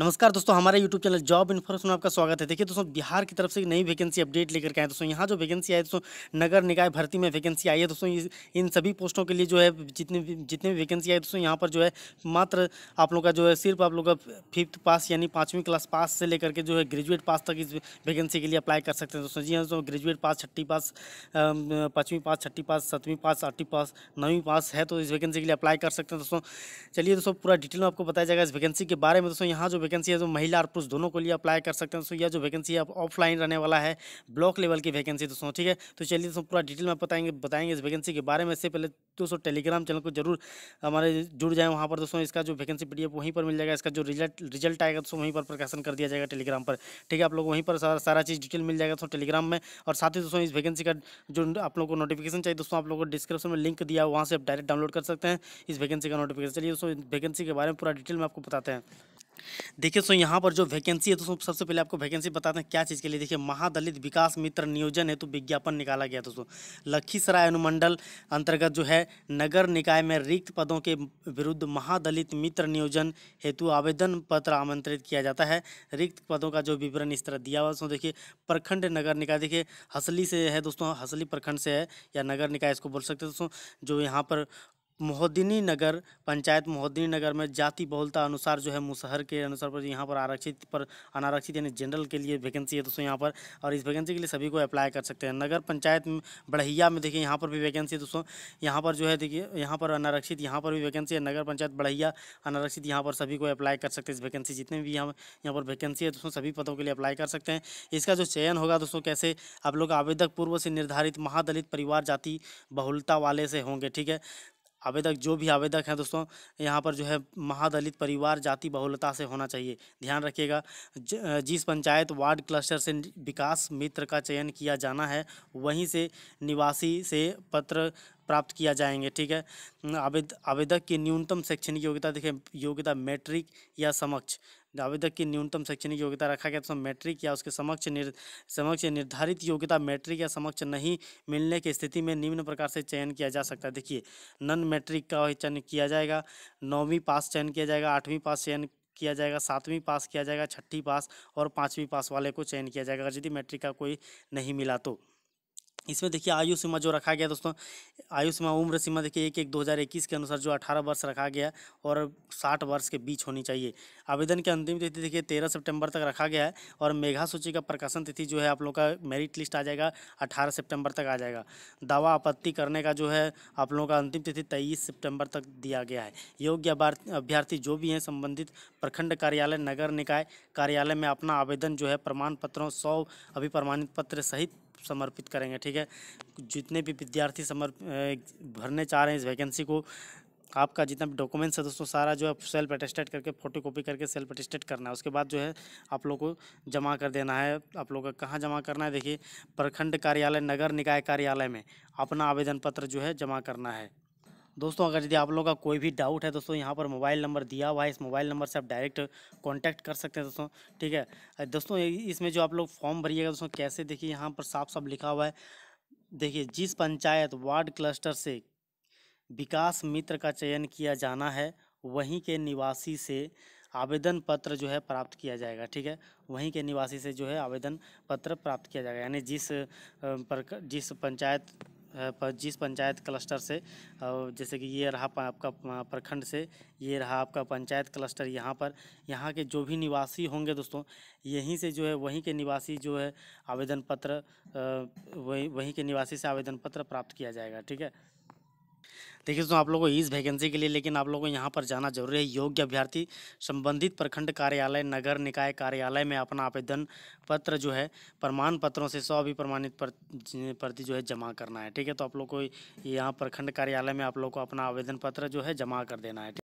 नमस्कार दोस्तों हमारे यूट्यूब चैनल जॉब इन्फॉर्मेशन में आपका स्वागत है देखिए दोस्तों बिहार की तरफ से नई वैकेंसी अपडेट लेकर के आए दोस्तों यहाँ जो वैकेंसी आई दोस्तों नगर निकाय भर्ती में वैकेंसी आई है दोस्तों इन सभी पोस्टों के लिए जो है जितने जितने भी वैकेंसी आई दोस्तों यहाँ पर जो है मात्र आप लोग का जो है सिर्फ आप लोग का फिफ्थ पास यानी पाँचवीं क्लास पास से लेकर के जो है ग्रेजुएट पास तक इस वैकेंसी के लिए अप्लाई कर सकते हैं दोस्तों जी हाँ दोस्तों ग्रेजुएट पास छठी पास पाँचवीं पास छठी पास सातवीं पास आठवीं पास नवीं पास है तो इस वैकेंसी के लिए अप्लाई कर सकते हैं दोस्तों चलिए दोस्तों पूरा डिटेल में आपको बताया जाएगा इस वैकेंसी के बारे में दोस्तों यहाँ जो वैकेंसी है जो तो महिला और पुरुष दोनों को लिए अप्लाई कर सकते हैं दोस्तों यह जो वैकेंसी है ऑफलाइन रहने वाला है ब्लॉक लेवल की वैकेंसी दोस्तों ठीक है तो चलिए दोस्तों पूरा डिटेल में बताएंगे बताएंगे इस वैकेंसी के बारे में इससे पहले दोस्तों टेलीग्राम चैनल को जरूर हमारे जुड़ जाए वहाँ पर दोस्तों इसका जो वैकेंसी पी वहीं पर मिल जाएगा इसका जो रिजल्ट रिजल्ट आएगा दोस्तों वहीं पर प्रकाशन कर दिया जाएगा टेलीग्राम पर ठीक है आप लोग वहीं पर सारा सारा चीज़ डिटेल मिल जाएगा दोस्तों टेलीग्राम में और साथ ही दोस्तों इस वैकेंसी का जो आप लोग को नोटिफिकेशन चाहिए दोस्तों आप लोग को डिस्क्रिप्शन में लिंक दिया वहाँ से आप डायरेक्ट डाउनलोड कर सकते हैं इस वैकेंसी का नोटिफिकेशन चलिए दोस्तों वैकेंसी के बारे में पूरा डिटेल में आपको बताते हैं देखिए सो तो यहाँ पर जो वैकेंसी है दोस्तों सबसे पहले आपको वैकेंसी बताते हैं क्या चीज़ के लिए देखिए महादलित विकास मित्र नियोजन हेतु तो विज्ञापन निकाला गया दोस्तों लखीसराय अनुमंडल अंतर्गत जो है नगर निकाय में रिक्त पदों के विरुद्ध महादलित मित्र नियोजन हेतु आवेदन पत्र आमंत्रित किया जाता है रिक्त पदों का जो विवरण इस तरह दिया हुआ दोस्तों देखिए प्रखंड नगर निकाय देखिए हसली से है दोस्तों हसली प्रखंड से है या नगर निकाय इसको बोल सकते दोस्तों जो यहाँ पर मोहदिनी नगर पंचायत मोहदिनी नगर में जाति बहुलता अनुसार जो है मुसहर के अनुसार पर यहाँ पर आरक्षित पर अनारक्षित यानी जनरल के लिए वैकेंसी है दोस्तों यहाँ पर और इस वैकेंसी के लिए सभी को अप्लाई कर सकते हैं नगर पंचायत बढ़िया में देखिए यहाँ पर भी वैकेंसी है दोस्तों यहाँ पर जो है देखिए यहाँ पर अनारक्षित यहाँ पर भी वैकेंसी है नगर पंचायत बढ़िया अनारक्षित यहाँ पर सभी को अप्लाई कर सकते हैं इस वैकेंसी जितने भी यहाँ यहाँ पर वैकेंसी है दोस्तों सभी पदों के लिए अप्लाई कर सकते हैं इसका जो चयन होगा दोस्तों कैसे आप लोग आवेदक पूर्व से निर्धारित महादलित परिवार जाति बहुलता वाले से होंगे ठीक है आवेदक जो भी आवेदक हैं दोस्तों यहाँ पर जो है महादलित परिवार जाति बहुलता से होना चाहिए ध्यान रखिएगा जिस पंचायत वार्ड क्लस्टर से विकास मित्र का चयन किया जाना है वहीं से निवासी से पत्र प्राप्त किया जाएंगे ठीक है आवेद आवेदक की न्यूनतम शैक्षणिक योग्यता देखें योग्यता मैट्रिक या समक्ष आवेदक की न्यूनतम शैक्षणिक योग्यता रखा गया तो मैट्रिक या उसके समक्ष निर् समक्ष निर्धारित योग्यता मैट्रिक या समक्ष नहीं मिलने की स्थिति में निम्न प्रकार से चयन किया जा सकता है देखिए नन मैट्रिक का चयन किया जाएगा नौवीं पास चयन किया जाएगा आठवीं पास चयन किया जाएगा सातवीं पास किया जाएगा छठी पास और पाँचवीं पास वाले को चयन किया जाएगा अगर यदि मैट्रिक का कोई नहीं मिला तो इसमें देखिए आयु सीमा जो रखा गया दोस्तों आयु सीमा उम्र सीमा देखिए एक एक दो हज़ार इक्कीस के अनुसार जो अठारह वर्ष रखा गया और साठ वर्ष के बीच होनी चाहिए आवेदन की अंतिम तिथि देखिए तेरह सितंबर तक रखा गया है और मेघा सूची का प्रकाशन तिथि जो है आप लोगों का मेरिट लिस्ट आ जाएगा अठारह सेप्टेम्बर तक आ जाएगा दावा आपत्ति करने का जो है आप लोगों का अंतिम तिथि तेईस सेप्टेम्बर तक दिया गया है योग्य अभ्यर्थी जो भी हैं संबंधित प्रखंड कार्यालय नगर निकाय कार्यालय में अपना आवेदन जो है प्रमाण पत्रों सौ अभिप्रमाणित पत्र सहित समर्पित करेंगे ठीक है जितने भी विद्यार्थी समर्प भरने चाह रहे हैं इस वैकेंसी को आपका जितना भी डॉक्यूमेंट्स है दोस्तों सारा जो है सेल्फ अटेस्टेड करके फोटो कॉपी करके सेल्फ अटेस्टेड करना है उसके बाद जो है आप लोग को जमा कर देना है आप लोग का कहाँ जमा करना है देखिए प्रखंड कार्यालय नगर निकाय कार्यालय में अपना आवेदन पत्र जो है जमा करना है दोस्तों अगर यदि आप लोगों का कोई भी डाउट है दोस्तों यहाँ पर मोबाइल नंबर दिया हुआ है इस मोबाइल नंबर से आप डायरेक्ट कांटेक्ट कर सकते हैं दोस्तों ठीक है दोस्तों इसमें जो आप लोग फॉर्म भरिएगा दोस्तों कैसे देखिए यहाँ पर साफ साफ लिखा हुआ है देखिए जिस पंचायत वार्ड क्लस्टर से विकास मित्र का चयन किया जाना है वहीं के निवासी से आवेदन पत्र जो है प्राप्त किया जाएगा ठीक है वहीं के निवासी से जो है आवेदन पत्र प्राप्त किया जाएगा यानी जिस पर जिस पंचायत जिस पंचायत क्लस्टर से और जैसे कि ये रहा आपका प्रखंड से ये रहा आपका पंचायत क्लस्टर यहाँ पर यहाँ के जो भी निवासी होंगे दोस्तों यहीं से जो है वहीं के निवासी जो है आवेदन पत्र वहीं वहीं के निवासी से आवेदन पत्र प्राप्त किया जाएगा ठीक है देखिए दोस्तों आप लोगों को इस वैकेंसी के लिए लेकिन आप लोगों को यहाँ पर जाना जरूरी है योग्य अभ्यर्थी संबंधित प्रखंड कार्यालय नगर निकाय कार्यालय में अपना आवेदन पत्र जो है प्रमाण पत्रों से सौ भी प्रमाणित प्रति जो है जमा करना है ठीक है तो आप लोग को यहाँ प्रखंड कार्यालय में आप लोग को अपना आवेदन पत्र जो है जमा कर देना है